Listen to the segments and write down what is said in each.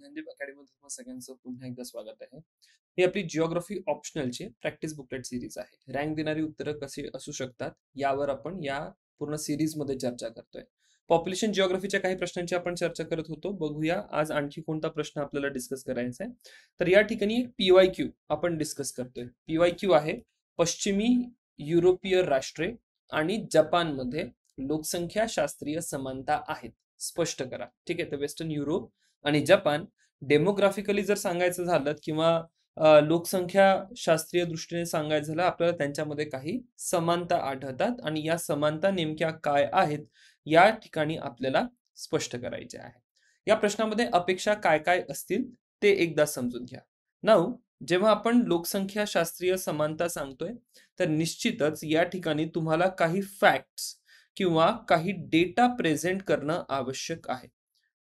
ज्ञानदीप अकॅडमीमध्ये सगळ्यांचं पुन्हा एकदा स्वागत आहे ही आपली जिओग्राफी ऑप्शनलची प्रॅक्टिस बुकलेट सिरीज आहे रँक देणारी उत्तरं कशी असू शकतात यावर आपण या पूर्ण सिरीजमध्ये चर्चा करतोय पॉप्युलेशन जिओग्राफीच्या काही प्रश्नांची आपण चर्चा करत होतो बघूया आज आणखी कोणता प्रश्न आपल्याला डिस्कस करायचा आहे तर या ठिकाणी पीवाय क्यू आपण डिस्कस करतोय पीवाय क्यू आहे पश्चिमी युरोपीय राष्ट्रे आणि जपानमध्ये लोकसंख्या शास्त्रीय समानता आहेत स्पष्ट करा ठीक आहे तर वेस्टर्न युरोप आणि जपान डेमोग्राफिकली जर सांगायचं झालं किंवा लोकसंख्या शास्त्रीय दृष्टीने सांगायचं झालं आपल्याला त्यांच्यामध्ये काही समानता आढळतात आणि या समानता नेमक्या काय आहेत या ठिकाणी आपल्याला स्पष्ट करायचे आहे या प्रश्नामध्ये अपेक्षा काय काय असतील ते एकदा समजून घ्या नाऊ जेव्हा आपण लोकसंख्या शास्त्रीय समानता सांगतोय तर निश्चितच या ठिकाणी तुम्हाला काही फॅक्ट्स किंवा काही डेटा प्रेझेंट करणं आवश्यक आहे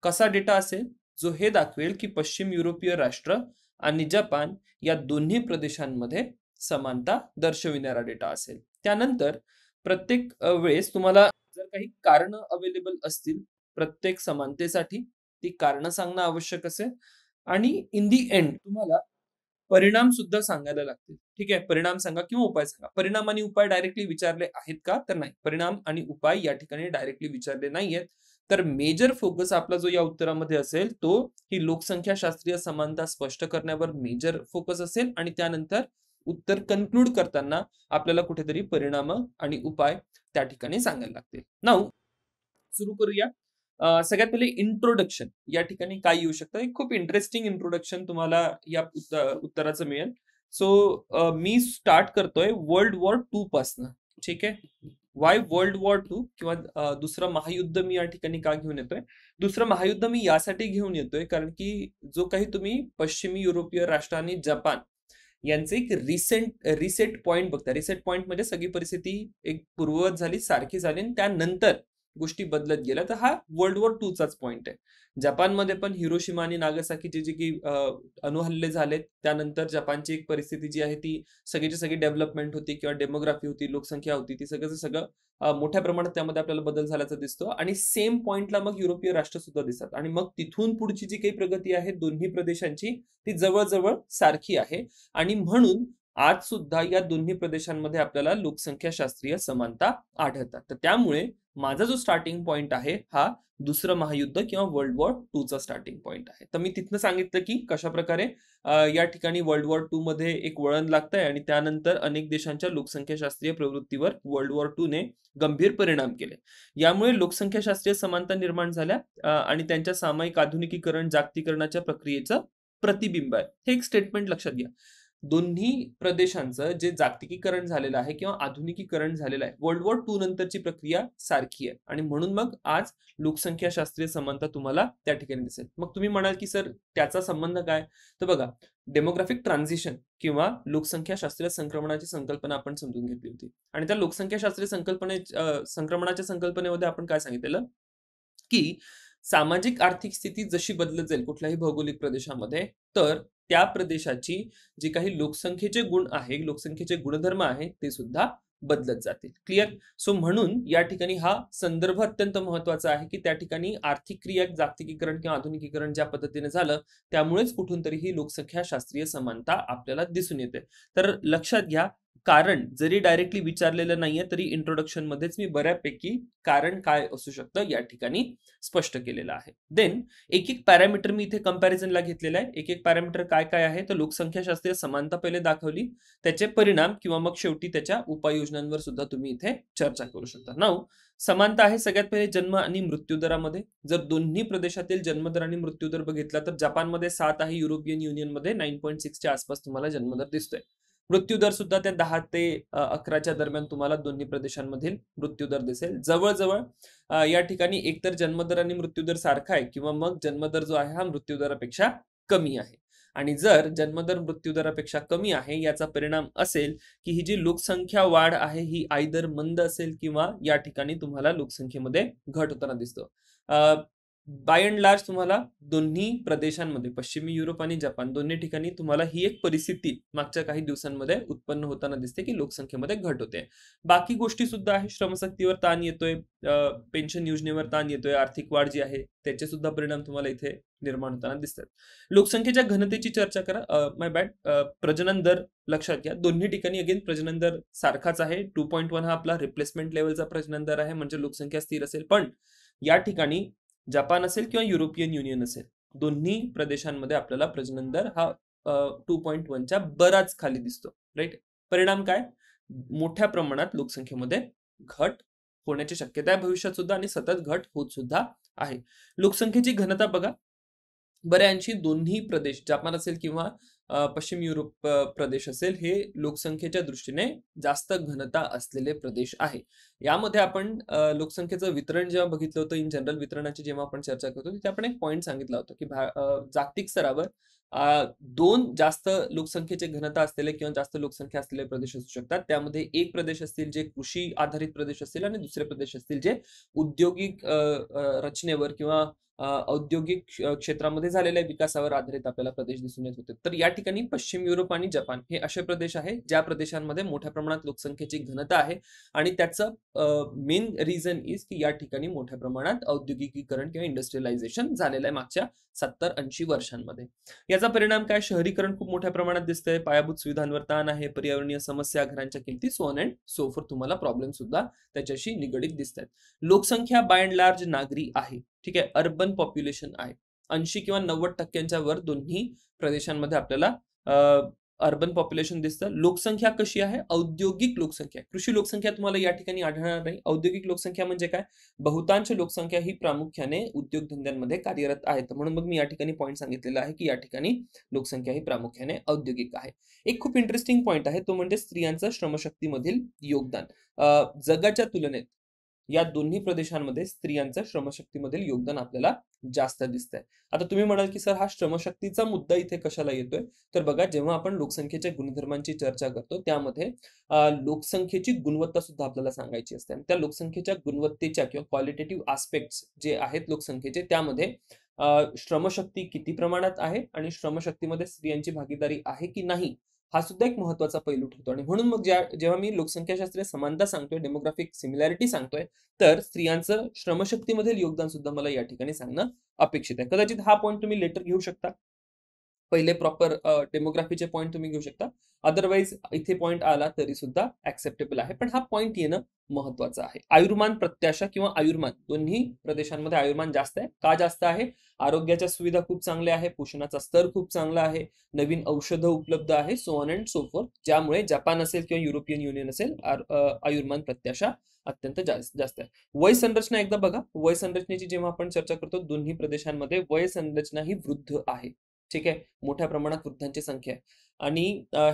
कसा डेटा असेल जो हे दाखवेल की पश्चिम युरोपीय राष्ट्र आणि जपान या दोन्ही प्रदेशांमध्ये समानता दर्शविणारा डेटा असेल त्यानंतर प्रत्येक वेळेस तुम्हाला जर काही कारण अवेलेबल असतील प्रत्येक समानतेसाठी ती कारण सांगणं आवश्यक असेल आणि इन दी एंड तुम्हाला परिणाम सुद्धा सांगायला लागतील ठीक आहे परिणाम सांगा किंवा उपाय सांगा परिणाम आणि उपाय डायरेक्टली विचारले आहेत का तर नाही परिणाम आणि उपाय या ठिकाणी डायरेक्टली विचारले आहेत तर मेजर फोकस आपला जो या उत्तरामध्ये असेल तो ही लोकसंख्या शास्त्रीय समानता स्पष्ट करण्यावर मेजर फोकस असेल आणि त्यानंतर उत्तर कन्क्लूड करताना आपल्याला कुठेतरी परिणाम आणि उपाय त्या ठिकाणी सांगायला लागतील नाऊ सुरू करूया सगळ्यात पहिले इंट्रोडक्शन या ठिकाणी काय येऊ शकतं एक खूप इंटरेस्टिंग इंट्रोडक्शन तुम्हाला या उत्तराचं मिळेल सो मी स्टार्ट करतोय वर्ल्ड वॉर टू पासनं ठीक आहे वाय वर्ल्ड वॉर टू किंवा दुसरं महायुद्ध मी या ठिकाणी का घेऊन येतोय दुसरं महायुद्ध मी यासाठी घेऊन येतोय कारण की जो काही तुम्ही पश्चिमी युरोपीय राष्ट्र आणि जपान यांचे एक रिसेंट रिसेट पॉईंट बघता रिसेट पॉईंट म्हणजे सगळी परिस्थिती एक पूर्ववत झाली सारखी झाली आणि त्यानंतर गोष्टी बदलत गेल्या तर हा वर्ल्ड वॉर टू चाच पॉइंट आहे जपानमध्ये पण हिरोशिमा आणि नागासाकीचे जे की अनुहल्ले झाले त्यानंतर जपानची एक परिस्थिती जी आहे ती सगळीची सगळी डेव्हलपमेंट होती किंवा डेमोग्राफी होती लोकसंख्या होती ती सगळं सगळं मोठ्या प्रमाणात त्यामध्ये आपल्याला बदल झाल्याचा दिसतो आणि सेम पॉइंटला मग युरोपीय राष्ट्र सुद्धा दिसतात आणि मग तिथून पुढची जी काही प्रगती आहे दोन्ही प्रदेशांची ती जवळजवळ सारखी आहे आणि म्हणून आज सुद्धा या दोन्ही प्रदेशांमध्ये आपल्याला लोकसंख्या शास्त्रीय समानता आढळतात तर त्यामुळे माझा जो स्टार्टिंग पॉईंट आहे हा दुसरं महायुद्ध किंवा वर्ल्ड वॉर टूचा स्टार्टिंग पॉईंट आहे तर मी तिथनं सांगितलं की कशा प्रकारे या ठिकाणी वर्ल्ड वॉर टू मध्ये एक वळण लागतंय आणि त्यानंतर अनेक देशांच्या लोकसंख्याशास्त्रीय प्रवृत्तीवर वर्ल्ड वॉर टूने गंभीर परिणाम केले यामुळे लोकसंख्याशास्त्रीय समानता निर्माण झाल्या आणि त्यांच्या सामायिक आधुनिकीकरण जागतिकरणाच्या प्रक्रियेचं प्रतिबिंब आहे हे एक स्टेटमेंट लक्षात घ्या दोन्ही प्रदेशांचं जे जागतिकीकरण झालेलं आहे किंवा आधुनिकीकरण झालेलं आहे वर्ल्ड वॉर टू नंतरची प्रक्रिया सारखी आहे आणि म्हणून मग आज लोकसंख्या शास्त्रीय समानता तुम्हाला त्या ठिकाणी दिसेल मग तुम्ही म्हणाल की सर त्याचा संबंध काय तर बघा डेमोग्राफिक ट्रान्झिशन किंवा लोकसंख्या शास्त्रीय संक्रमणाची संकल्पना आपण समजून घेतली होती आणि त्या लोकसंख्या शास्त्रीय संकल्पने संक्रमणाच्या संकल्पनेमध्ये आपण काय सांगितलेलं की सामाजिक आर्थिक स्थिती जशी बदलत जाईल कुठल्याही भौगोलिक प्रदेशामध्ये तर त्या प्रदेशाची जी काही लोकसंख्येचे गुण आहे लोकसंख्येचे गुणधर्म आहेत ते सुद्धा बदलत जातील क्लिअर सो म्हणून या ठिकाणी हा संदर्भ अत्यंत महत्वाचा आहे की त्या ठिकाणी आर्थिक क्रिया जागतिकीकरण किंवा आधुनिकीकरण ज्या पद्धतीने झालं त्यामुळेच कुठून तरी ही लोकसंख्या शास्त्रीय समानता आपल्याला दिसून येते तर लक्षात घ्या कारण जरी डायरेक्टली विचारलेलं नाहीये तरी इंट्रोडक्शन मध्येच मी बऱ्यापैकी कारण काय असू शकतं या ठिकाणी स्पष्ट केलेलं आहे देन एक एक पॅरामीटर मी इथे कंपॅरिझनला घेतलेला आहे एक एक पॅरामीटर काय काय आहे तर लोकसंख्याशास्त्रीय समानता पहिले दाखवली त्याचे परिणाम किंवा मग शेवटी त्याच्या उपाययोजनांवर सुद्धा तुम्ही इथे चर्चा करू शकता नाव समानता आहे सगळ्यात पहिले जन्म आणि मृत्यूदरामध्ये जर दोन्ही प्रदेशातील जन्मदर आणि मृत्यूदर बघितला तर जपानमध्ये सात आहे युरोपियन युनियनमध्ये नाईन पॉईंट सिक्सच्या आसपास तुम्हाला जन्मदर दिसतोय मृत्यूदर सुद्धा त्या दहा ते अकराच्या दरम्यान तुम्हाला दोन्ही प्रदेशांमधील मृत्यूदर दिसेल जवळजवळ या ठिकाणी एकतर जन्मदर आणि दर सारखा आहे किंवा मग जन्मदर जो आहे हा मृत्यूदरापेक्षा कमी आहे आणि जर जन्मदर मृत्यूदरापेक्षा कमी आहे याचा परिणाम असेल की ही जी लोकसंख्या वाढ आहे ही आईदर मंद असेल किंवा या ठिकाणी तुम्हाला लोकसंख्येमध्ये घट होताना दिसतो बाय अँड लार्ज तुम्हाला दोन्ही प्रदेशांमध्ये पश्चिमी युरोप आणि जपान दोन्ही ठिकाणी तुम्हाला ही एक परिस्थिती मागच्या काही दिवसांमध्ये उत्पन्न होताना दिसते की लोकसंख्येमध्ये घट होते बाकी गोष्टी सुद्धा आहे श्रमशक्तीवर ताण येतोय पेन्शन योजनेवर ताण येतोय आर्थिक वाढ जी आहे त्याचे सुद्धा परिणाम तुम्हाला इथे निर्माण होताना दिसतात लोकसंख्येच्या घनतेची चर्चा करा माय बॅड प्रजनन दर लक्षात घ्या दोन्ही ठिकाणी अगेन प्रजनन दर सारखाच आहे टू पॉईंट वन हा आपला रिप्लेसमेंट लेवलचा प्रजनन दर आहे म्हणजे लोकसंख्या स्थिर असेल पण या ठिकाणी जपान असेल किंवा युरोपियन युनियन असेल दोन्ही प्रदेशांमध्ये आपल्याला प्रजनन दर हा टू पॉईंट वनच्या बराच खाली दिसतो राईट परिणाम काय मोठ्या प्रमाणात लोकसंख्येमध्ये घट होण्याची शक्यता आहे भविष्यात सुद्धा आणि सतत घट होत सुद्धा आहे लोकसंख्येची घनता बघा बऱ्याऐंशी दोन्ही प्रदेश जपान असेल किंवा पश्चिम युरोप प्रदेश असेल हे लोकसंख्येच्या दृष्टीने जास्त घनता असलेले प्रदेश आहे यामध्ये आपण लोकसंख्येचं वितरण जेव्हा बघितलं होतं इन जनरल वितरणाची जेव्हा आपण चर्चा करतो तिथे आपण एक पॉईंट सांगितला होता की जागतिक स्तरावर दोन जास्त लोकसंख्येचे घनता असलेले किंवा जास्त लोकसंख्या असलेले प्रदेश असू शकतात त्यामध्ये एक प्रदेश असतील जे कृषी आधारित प्रदेश असतील आणि दुसरे प्रदेश असतील जे औद्योगिक रचनेवर किंवा औद्योगिक क्षेत्रामध्ये झालेल्या विकासावर आधारित आपल्याला प्रदेश दिसून येत होते तर या ठिकाणी पश्चिम युरोप आणि जपान हे असे प्रदेश आहे ज्या प्रदेशांमध्ये मोठ्या प्रमाणात लोकसंख्येची घनता आहे आणि त्याचं मेन रिझन इज की या ठिकाणी मोठ्या प्रमाणात औद्योगिकीकरण किंवा इंडस्ट्रियलायझेशन झालेलं आहे मागच्या सत्तर ऐंशी वर्षांमध्ये त्याचा परिणाम काय शहरीकरण खूप मोठ्या प्रमाणात दिसतंय पायाभूत सुविधांवर ताण आहे पर्यावरणीय समस्या घरांच्या किमती सो ऑन अँड सोफर तुम्हाला प्रॉब्लेम सुद्धा त्याच्याशी निगडीत दिसत आहेत लोकसंख्या बाय अँड लार्ज नागरी आहे ठीक आहे अर्बन पॉप्युलेशन आहे ऐंशी किंवा नव्वद टक्क्यांच्या वर दोन्ही प्रदेशांमध्ये आपल्याला अर्बन पॉप्युलेशन दिसतं लोकसंख्या कशी आहे औद्योगिक लोकसंख्या कृषी लोकसंख्या तुम्हाला या ठिकाणी आढळणार नाही औद्योगिक लोकसंख्या म्हणजे काय बहुतांश लोकसंख्या ही प्रामुख्याने उद्योगधंद्यांमध्ये कार्यरत आहेत म्हणून मग मी या ठिकाणी पॉईंट सांगितलेला आहे की या ठिकाणी लोकसंख्या ही प्रामुख्याने औद्योगिक आहे एक खूप इंटरेस्टिंग पॉईंट आहे तो म्हणजे स्त्रियांचं श्रमशक्तीमधील योगदान जगाच्या तुलनेत या दोन्ही प्रदेशांमध्ये स्त्रियांचं श्रमशक्तीमधील योगदान आपल्याला जास्त दिसतंय आता तुम्ही म्हणाल की सर हा श्रमशक्तीचा मुद्दा इथे कशाला येतोय तर बघा जेव्हा आपण लोकसंख्येच्या गुणधर्मांची चर्चा करतो त्यामध्ये लोकसंख्येची गुणवत्ता सुद्धा आपल्याला सांगायची असते आणि त्या लोकसंख्येच्या गुणवत्तेच्या किंवा क्वालिटेटिव्ह आस्पेक्ट जे आहेत लोकसंख्येचे त्यामध्ये श्रमशक्ती किती प्रमाणात आहे आणि श्रमशक्तीमध्ये स्त्रियांची भागीदारी आहे की नाही हा सुद्धा एक महत्वाचा पैलू ठरतो आणि म्हणून मग ज्या जेव्हा मी लोकसंख्याशास्त्रीय समानता सांगतोय डेमोग्राफिक सिमिलॅरिटी सांगतोय तर स्त्रियांचं श्रमशक्तीमधील योगदान सुद्धा मला या ठिकाणी सांगणं अपेक्षित आहे कदाचित हा पॉईंट तुम्ही लेटर घेऊ शकता पहिले प्रॉपर डेमोग्राफीचे पॉईंट तुम्ही घेऊ शकता अदरवाईज इथे पॉईंट आला तरी सुद्धा ऍक्सेप्टेबल आहे पण हा पॉईंट येणं महत्वाचं आहे आयुर्मान प्रत्याशा किंवा आयुर्मान दोन्ही प्रदेशांमध्ये आयुर्मान जास्त आहे का जास्त आहे आरोग्याच्या सुविधा खूप चांगल्या आहे पोषणाचा स्तर खूप चांगला आहे नवीन औषधं उपलब्ध आहे सो ऑन अँड सो ज्यामुळे जपान असेल किंवा युरोपियन युनियन असेल आयुर्मान प्रत्याशा अत्यंत जास्त जास्त आहे वय संरचना एकदा बघा वय संरचनेची जेव्हा आपण चर्चा करतो दोन्ही प्रदेशांमध्ये वय संरचना ही वृद्ध आहे ठीक आहे मोठ्या प्रमाणात वृद्धांची संख्या आहे आणि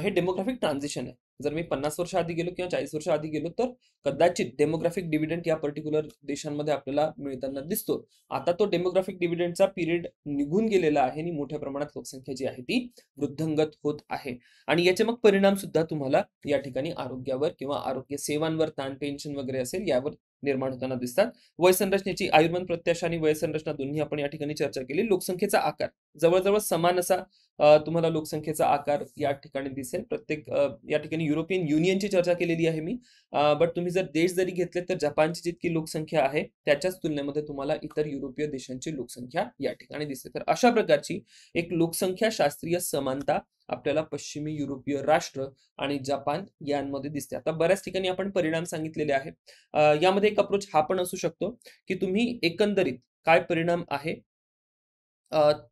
हे डेमोग्राफिक ट्रान्झिशन आहे जर मी पन्नास वर्ष आधी गेलो किंवा चाळीस वर्षा आधी गेलो तर कदाचित डेमोग्राफिक डिव्हिडंड या पर्टिक्युलर देशांमध्ये आपल्याला मिळताना दिसतो आता तो डेमोग्राफिक डिव्हिडंडचा पिरियड निघून गेलेला आहे आणि मोठ्या प्रमाणात लोकसंख्या जी आहे ती वृद्धंगत होत आहे आणि याचे मग परिणाम सुद्धा तुम्हाला या ठिकाणी आरोग्यावर किंवा आरोग्य सेवांवर ताण टेन्शन वगैरे असेल यावर निर्माण होताना दिसतात वयसंरचनेची आयुर्वेद प्रत्याशा आणि वयसंरचना दोन्ही आपण या ठिकाणी चर्चा केली लोकसंख्येचा आकार जवळजवळ समान असा तुम्हाला लोकसंख्येचा आकार या ठिकाणी दिसेल प्रत्येक या ठिकाणी युरोपियन युनियनची चर्चा केलेली आहे मी बट तुम्ही जर देश जरी घेतले तर जपानची जितकी लोकसंख्या आहे त्याच्याच तुलनेमध्ये तुम्हाला इतर युरोपीय देशांची लोकसंख्या या ठिकाणी दिसते तर अशा प्रकारची एक लोकसंख्या शास्त्रीय समानता आपल्याला पश्चिमी युरोपीय राष्ट्र आणि जपान यांमध्ये दिसते आता बऱ्याच ठिकाणी आपण परिणाम सांगितलेले आहेत यामध्ये एक अप्रोच हा पण असू शकतो की तुम्ही एकंदरीत काय परिणाम आहे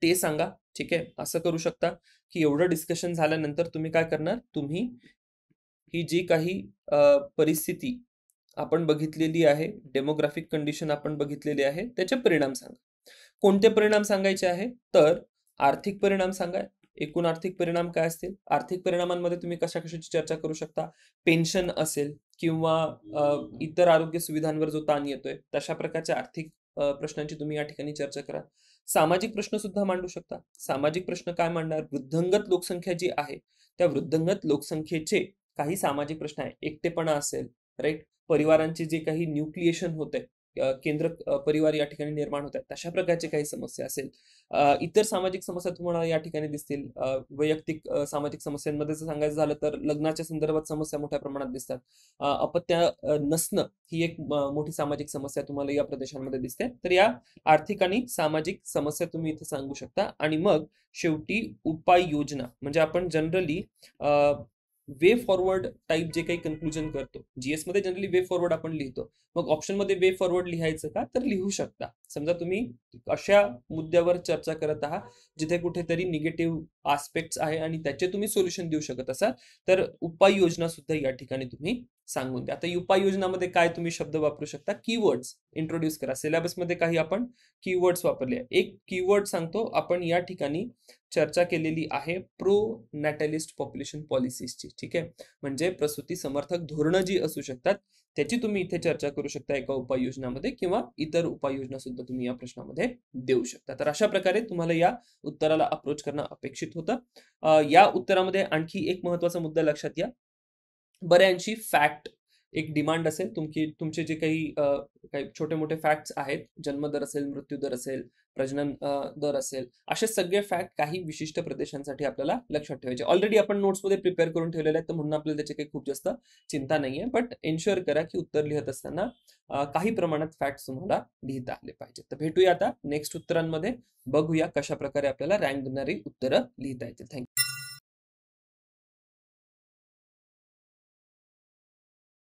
ते सांगा ठीक आहे असं करू शकता की एवढं डिस्कशन झाल्यानंतर तुम्ही काय करणार तुम्ही ही जी काही परिस्थिती आपण बघितलेली आहे डेमोग्राफिक कंडिशन आपण बघितलेली आहे त्याचे परिणाम सांगा कोणते परिणाम सांगायचे आहे तर आर्थिक परिणाम सांगा एकूण आर्थिक परिणाम काय असतील आर्थिक परिणामांमध्ये तुम्ही कशा कशाची चर्चा करू शकता पेन्शन असेल किंवा इतर आरोग्य सुविधांवर जो ताण येतोय तशा प्रकारच्या आर्थिक प्रश्नांची तुम्ही या ठिकाणी चर्चा करा सामाजिक प्रश्न सुद्धा मांडू शकता सामाजिक प्रश्न काय मांडणार वृद्धंगत लोकसंख्या जी आहे त्या वृद्धंगत लोकसंख्येचे काही सामाजिक प्रश्न आहे एकटेपणा असेल राईट परिवारांचे जे काही न्यूक्लिएशन होते केंद्र परिवार या ठिकाणी निर्माण होतात तशा प्रकारचे काही समस्या असेल इतर सामाजिक समस्या तुम्हाला या ठिकाणी दिसतील वैयक्तिक सामाजिक समस्यांमध्ये जर सांगायचं झालं तर लग्नाच्या संदर्भात समस्या मोठ्या प्रमाणात दिसतात अपत्या नसणं ही एक मोठी सामाजिक समस्या तुम्हाला या प्रदेशांमध्ये दिसते तर या आर्थिक आणि सामाजिक समस्या तुम्ही इथे सांगू शकता आणि मग शेवटी उपाययोजना म्हणजे आपण जनरली वे फॉरवर्ड टाइप जे काही कन्क्लुजन करतो जीएस मध्ये जनरली वे फॉरवर्ड आपण लिहितो मग ऑप्शन मध्ये वे फॉरवर्ड लिहायचं का तर लिहू शकता समजा तुम्ही अशा मुद्द्यावर चर्चा करत आहात जिथे कुठेतरी निगेटिव्ह आस्पेक्ट्स आहे आणि त्याचे तुम्ही सोल्युशन देऊ शकत असाल तर उपाययोजना सुद्धा या ठिकाणी तुम्ही सांगून द्या आता उपाययोजनामध्ये काय तुम्ही शब्द वापरू शकता कीवर्ड्स इंट्रोड्यूस करा सिलेबसमध्ये काही आपण कीवर्ड्स वापरले एक कीवर्ड सांगतो आपण या ठिकाणी चर्चा केलेली आहे प्रो नॅटलिस्ट पॉप्युलेशन पॉलिसीजची ठीक आहे म्हणजे प्रसूती समर्थक धोरणं जी असू शकतात त्याची तुम्ही इथे चर्चा करू शकता एका उपाययोजनामध्ये किंवा इतर उपाययोजना सुद्धा तुम्ही या प्रश्नामध्ये देऊ शकता तर अशा प्रकारे तुम्हाला या उत्तराला अप्रोच करणं अपेक्षित होतं या उत्तरामध्ये आणखी एक महत्वाचा मुद्दा लक्षात घ्या बऱ्याऐंशी फॅक्ट एक डिमांड असेल तुमची तुमचे जे काही काही छोटे मोठे फॅक्ट्स आहेत जन्मदर असेल मृत्यूदर असेल प्रजनन दर असेल असे सगळे फॅक्ट काही विशिष्ट प्रदेशांसाठी आपल्याला लक्षात ठेवायचे ऑलरेडी आपण नोट्समध्ये प्रिपेअर करून ठेवलेले आहेत तर म्हणून आपल्याला त्याची काही खूप जास्त चिंता नाही आहे बट एन्श्युअर करा की उत्तर लिहत असताना काही प्रमाणात फॅक्ट तुम्हाला लिहिता आले पाहिजे तर भेटूया आता नेक्स्ट उत्तरांमध्ये बघूया कशा प्रकारे आपल्याला रँक देणारी उत्तरं लिहिता येतील थँक्यू